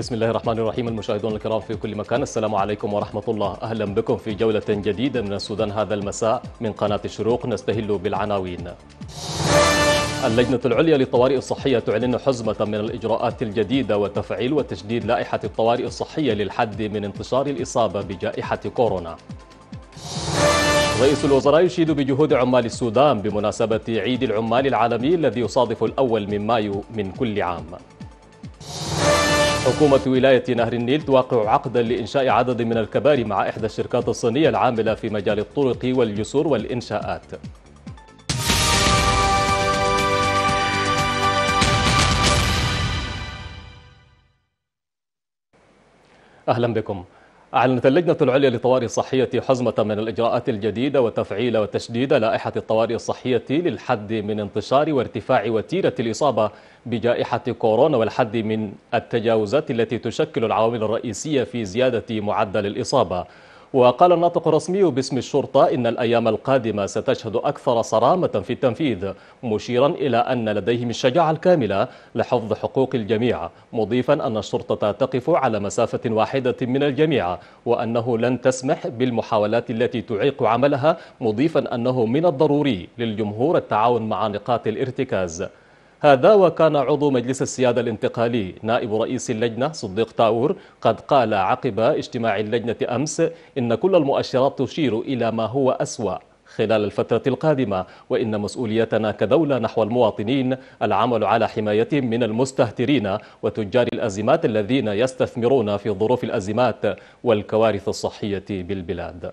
بسم الله الرحمن الرحيم المشاهدون الكرام في كل مكان السلام عليكم ورحمة الله أهلا بكم في جولة جديدة من السودان هذا المساء من قناة الشروق نستهل بالعناوين اللجنة العليا للطوارئ الصحية تعلن حزمة من الإجراءات الجديدة وتفعيل وتشديد لائحة الطوارئ الصحية للحد من انتشار الإصابة بجائحة كورونا رئيس الوزراء يشيد بجهود عمال السودان بمناسبة عيد العمال العالمي الذي يصادف الأول من مايو من كل عام حكومة ولاية نهر النيل توقع عقدا لإنشاء عدد من الكباري مع إحدى الشركات الصينية العاملة في مجال الطرق والجسور والإنشاءات أهلا بكم أعلنت اللجنة العليا للطوارئ الصحية حزمة من الإجراءات الجديدة وتفعيل وتشديد لائحة الطوارئ الصحية للحد من انتشار وارتفاع وتيرة الإصابة بجائحة كورونا والحد من التجاوزات التي تشكل العوامل الرئيسية في زيادة معدل الإصابة وقال الناطق الرسمي باسم الشرطة إن الأيام القادمة ستشهد أكثر صرامة في التنفيذ مشيرا إلى أن لديهم الشجاعة الكاملة لحفظ حقوق الجميع مضيفا أن الشرطة تقف على مسافة واحدة من الجميع وأنه لن تسمح بالمحاولات التي تعيق عملها مضيفا أنه من الضروري للجمهور التعاون مع نقاط الارتكاز هذا وكان عضو مجلس السيادة الانتقالي نائب رئيس اللجنة صديق تاور قد قال عقب اجتماع اللجنة أمس إن كل المؤشرات تشير إلى ما هو أسوأ خلال الفترة القادمة وإن مسؤوليتنا كدولة نحو المواطنين العمل على حمايتهم من المستهترين وتجار الأزمات الذين يستثمرون في ظروف الأزمات والكوارث الصحية بالبلاد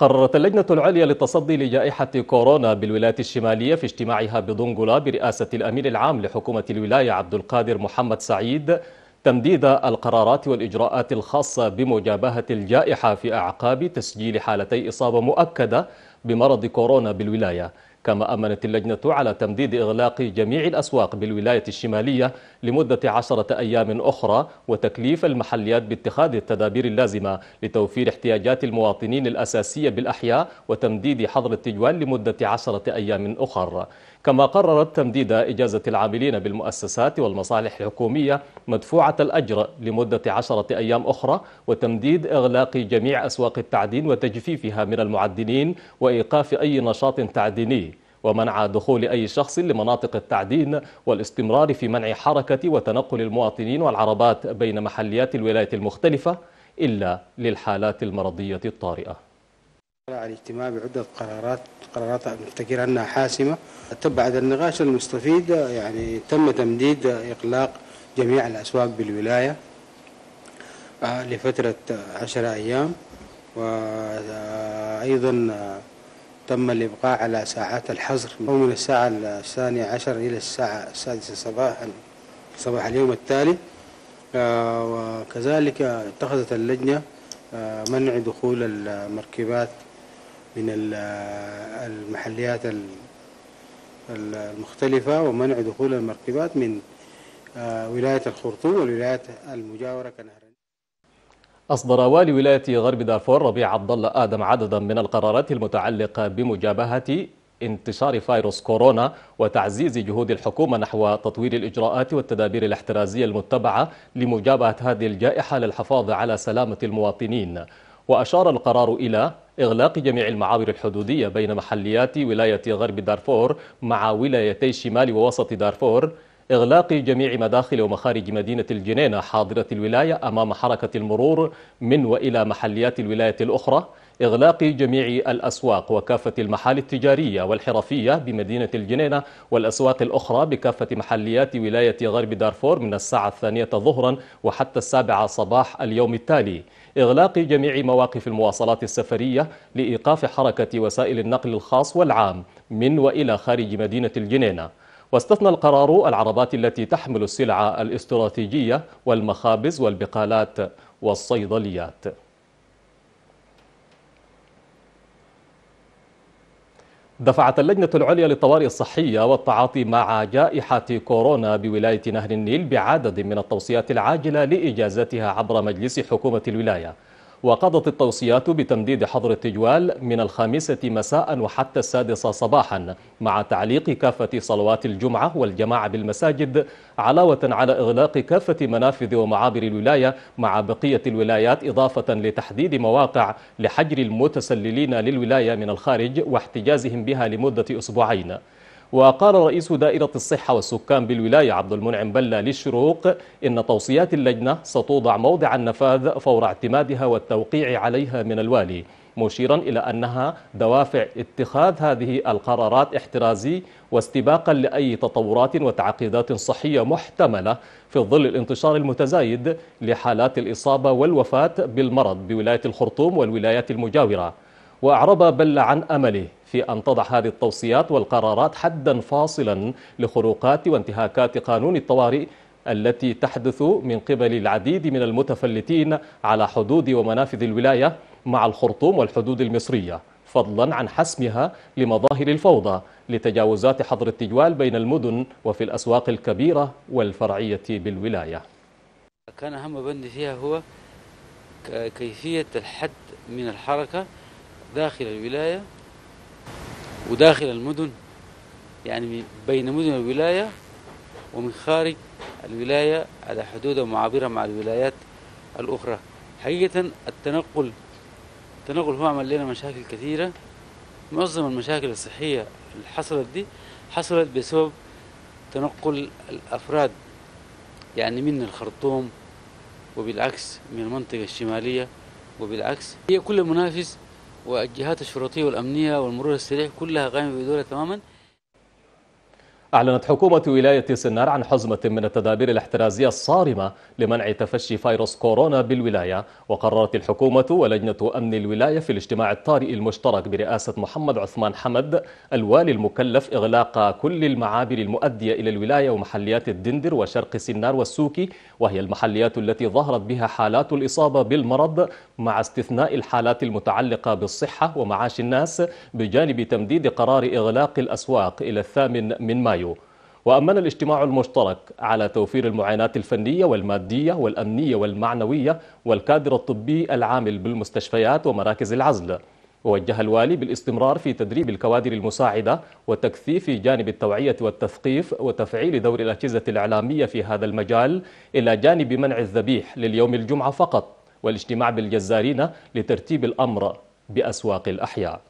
قررت اللجنة العليا للتصدي لجائحة كورونا بالولايات الشمالية في اجتماعها بدونغولا برئاسة الأمين العام لحكومة الولاية عبد القادر محمد سعيد تمديد القرارات والإجراءات الخاصة بمجابهة الجائحة في أعقاب تسجيل حالتي إصابة مؤكدة بمرض كورونا بالولاية كما أمنت اللجنة على تمديد إغلاق جميع الأسواق بالولاية الشمالية لمدة عشرة أيام أخرى وتكليف المحليات باتخاذ التدابير اللازمة لتوفير احتياجات المواطنين الأساسية بالأحياء وتمديد حظر التجوال لمدة عشرة أيام أخر كما قررت تمديد إجازة العاملين بالمؤسسات والمصالح الحكومية مدفوعة الأجر لمدة عشرة أيام أخرى وتمديد إغلاق جميع أسواق التعدين وتجفيفها من المعدنين وإيقاف أي نشاط تعديني ومنع دخول أي شخص لمناطق التعدين والاستمرار في منع حركة وتنقل المواطنين والعربات بين محليات الولايات المختلفة إلا للحالات المرضية الطارئة على الاجتماع بعدة قرارات قرارات نفتكر أنها حاسمة بعد النقاش المستفيد يعني تم تمديد إغلاق جميع الأسواق بالولاية آه، لفترة عشر أيام وأيضا آه، آه، تم الإبقاء على ساعات الحظر من الساعة الثانية عشر إلى الساعة السادسة صباحا صباح اليوم التالي آه، وكذلك اتخذت اللجنة آه، منع دخول المركبات من آه، المحليات المختلفة ومنع دخول المركبات من ولاية الخرطوم والولايات المجاورة كنهر أصدر والي ولاية غرب دارفور ربيع عبد الله آدم عددا من القرارات المتعلقة بمجابهة انتشار فيروس كورونا وتعزيز جهود الحكومة نحو تطوير الإجراءات والتدابير الاحترازية المتبعة لمجابهة هذه الجائحة للحفاظ على سلامة المواطنين وأشار القرار إلى إغلاق جميع المعابر الحدودية بين محليات ولاية غرب دارفور مع ولايتي شمال ووسط دارفور إغلاق جميع مداخل ومخارج مدينة الجنينة حاضرة الولاية أمام حركة المرور من وإلى محليات الولاية الأخرى إغلاق جميع الأسواق وكافة المحال التجارية والحرفية بمدينة الجنينة والأسواق الأخرى بكافة محليات ولاية غرب دارفور من الساعة الثانية ظهرا وحتى السابعة صباح اليوم التالي إغلاق جميع مواقف المواصلات السفرية لإيقاف حركة وسائل النقل الخاص والعام من وإلى خارج مدينة الجنينة واستثنى القرار العربات التي تحمل السلع الاستراتيجية والمخابز والبقالات والصيدليات دفعت اللجنة العليا للطوارئ الصحية والتعاطي مع جائحة كورونا بولاية نهر النيل بعدد من التوصيات العاجلة لإجازتها عبر مجلس حكومة الولاية وقضت التوصيات بتمديد حظر التجوال من الخامسة مساء وحتى السادسة صباحا مع تعليق كافة صلوات الجمعة والجماعة بالمساجد علاوة على إغلاق كافة منافذ ومعابر الولاية مع بقية الولايات إضافة لتحديد مواقع لحجر المتسللين للولاية من الخارج واحتجازهم بها لمدة أسبوعين وقال رئيس دائرة الصحة والسكان بالولاية عبد المنعم بلا للشروق إن توصيات اللجنة ستوضع موضع النفاذ فور اعتمادها والتوقيع عليها من الوالي مشيرا إلى أنها دوافع اتخاذ هذه القرارات احترازي واستباقا لأي تطورات وتعقيدات صحية محتملة في ظل الانتشار المتزايد لحالات الإصابة والوفاة بالمرض بولاية الخرطوم والولايات المجاورة وأعرب بل عن أمله في أن تضع هذه التوصيات والقرارات حدا فاصلا لخروقات وانتهاكات قانون الطوارئ التي تحدث من قبل العديد من المتفلتين على حدود ومنافذ الولاية مع الخرطوم والحدود المصرية فضلا عن حسمها لمظاهر الفوضى لتجاوزات حظر التجوال بين المدن وفي الأسواق الكبيرة والفرعية بالولاية كان أهم بند فيها هو كيفية الحد من الحركة داخل الولاية وداخل المدن يعني بين مدن الولاية ومن خارج الولاية على حدود معابرة مع الولايات الأخرى حقيقة التنقل التنقل هو عمل لنا مشاكل كثيرة معظم المشاكل الصحية اللي حصلت دي حصلت بسبب تنقل الأفراد يعني من الخرطوم وبالعكس من المنطقة الشمالية وبالعكس هي كل منافس والجهات الشرطية والأمنية والمرور السريع كلها قائمة بدورها تماما أعلنت حكومة ولاية سنار عن حزمة من التدابير الاحترازية الصارمة لمنع تفشي فيروس كورونا بالولاية وقررت الحكومة ولجنة أمن الولاية في الاجتماع الطارئ المشترك برئاسة محمد عثمان حمد الوالي المكلف إغلاق كل المعابر المؤدية إلى الولاية ومحليات الدندر وشرق سنار والسوكي وهي المحليات التي ظهرت بها حالات الإصابة بالمرض مع استثناء الحالات المتعلقة بالصحة ومعاش الناس بجانب تمديد قرار إغلاق الأسواق إلى الثامن من مايو مايو وأمن الاجتماع المشترك على توفير المعاينات الفنية والمادية والأمنية والمعنوية والكادر الطبي العامل بالمستشفيات ومراكز العزل ووجه الوالي بالاستمرار في تدريب الكوادر المساعدة وتكثيف جانب التوعية والتثقيف وتفعيل دور الأجهزة الإعلامية في هذا المجال إلى جانب منع الذبيح لليوم الجمعة فقط والاجتماع بالجزارين لترتيب الأمر بأسواق الأحياء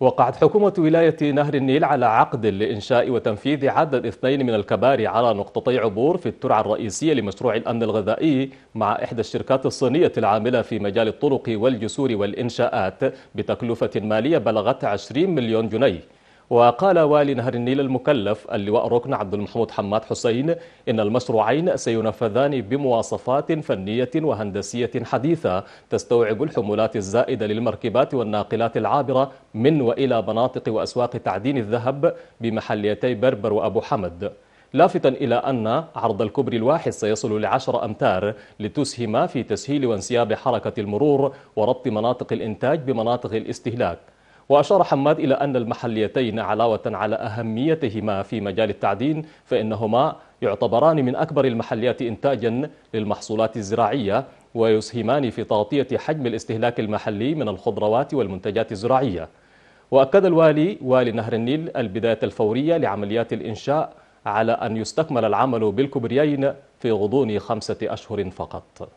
وقعت حكومة ولاية نهر النيل على عقد لإنشاء وتنفيذ عدد اثنين من الكباري على نقطتي عبور في الترعة الرئيسية لمشروع الأمن الغذائي مع إحدى الشركات الصينية العاملة في مجال الطرق والجسور والإنشاءات بتكلفة مالية بلغت 20 مليون جنيه وقال والي نهر النيل المكلف اللواء ركن عبد المحمود حماد حسين إن المشروعين سينفذان بمواصفات فنية وهندسية حديثة تستوعب الحمولات الزائدة للمركبات والناقلات العابرة من وإلى مناطق وأسواق تعدين الذهب بمحليتي بربر وأبو حمد لافتا إلى أن عرض الكبر الواحد سيصل لعشر أمتار لتسهم في تسهيل وانسياب حركة المرور وربط مناطق الإنتاج بمناطق الاستهلاك وأشار حماد إلى أن المحليتين علاوة على أهميتهما في مجال التعدين فإنهما يعتبران من أكبر المحليات إنتاجا للمحصولات الزراعية ويسهمان في تغطية حجم الاستهلاك المحلي من الخضروات والمنتجات الزراعية وأكد الوالي والي نهر النيل البداية الفورية لعمليات الإنشاء على أن يستكمل العمل بالكبريين في غضون خمسة أشهر فقط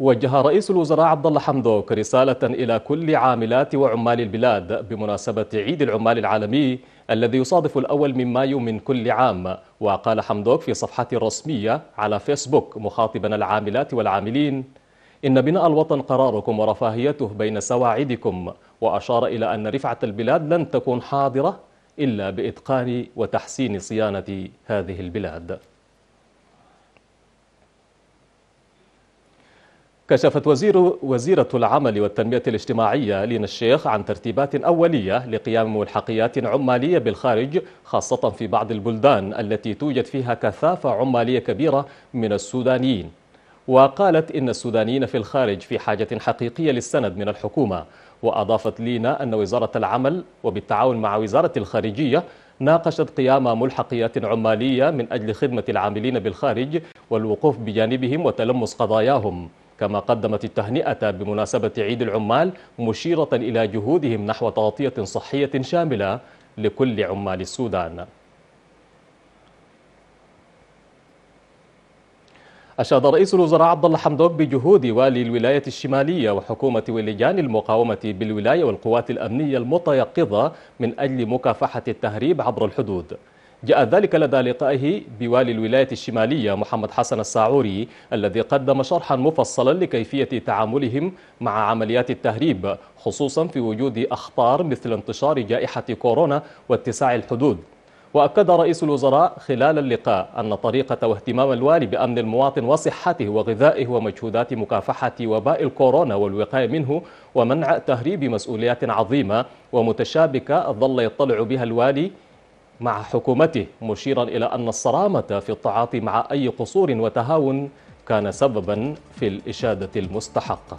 وجه رئيس الوزراء عبد الله حمدوك رسالة إلى كل عاملات وعمال البلاد بمناسبة عيد العمال العالمي الذي يصادف الأول من مايو من كل عام وقال حمدوك في صفحة رسمية على فيسبوك مخاطبا العاملات والعاملين إن بناء الوطن قراركم ورفاهيته بين سواعدكم وأشار إلى أن رفعة البلاد لن تكون حاضرة إلا بإتقان وتحسين صيانة هذه البلاد كشفت وزير وزيرة العمل والتنمية الاجتماعية لينا الشيخ عن ترتيبات أولية لقيام ملحقيات عمالية بالخارج خاصة في بعض البلدان التي توجد فيها كثافة عمالية كبيرة من السودانيين وقالت إن السودانيين في الخارج في حاجة حقيقية للسند من الحكومة وأضافت لينا أن وزارة العمل وبالتعاون مع وزارة الخارجية ناقشت قيام ملحقيات عمالية من أجل خدمة العاملين بالخارج والوقوف بجانبهم وتلمس قضاياهم كما قدمت التهنئة بمناسبة عيد العمال مشيرة إلى جهودهم نحو تغطية صحية شاملة لكل عمال السودان أشاد رئيس الوزراء عبد الله حمدوك بجهود والي الولاية الشمالية وحكومة ولجان المقاومة بالولاية والقوات الأمنية المتيقظة من أجل مكافحة التهريب عبر الحدود جاء ذلك لدى لقائه بوالي الولاية الشمالية محمد حسن الساعوري الذي قدم شرحا مفصلا لكيفية تعاملهم مع عمليات التهريب خصوصا في وجود أخطار مثل انتشار جائحة كورونا واتساع الحدود وأكد رئيس الوزراء خلال اللقاء أن طريقة واهتمام الوالي بأمن المواطن وصحته وغذائه ومجهودات مكافحة وباء الكورونا والوقاية منه ومنع تهريب مسؤوليات عظيمة ومتشابكة ظل يطلع بها الوالي مع حكومته مشيرا إلى أن الصرامة في التعاطي مع أي قصور وتهاون كان سببا في الإشادة المستحقة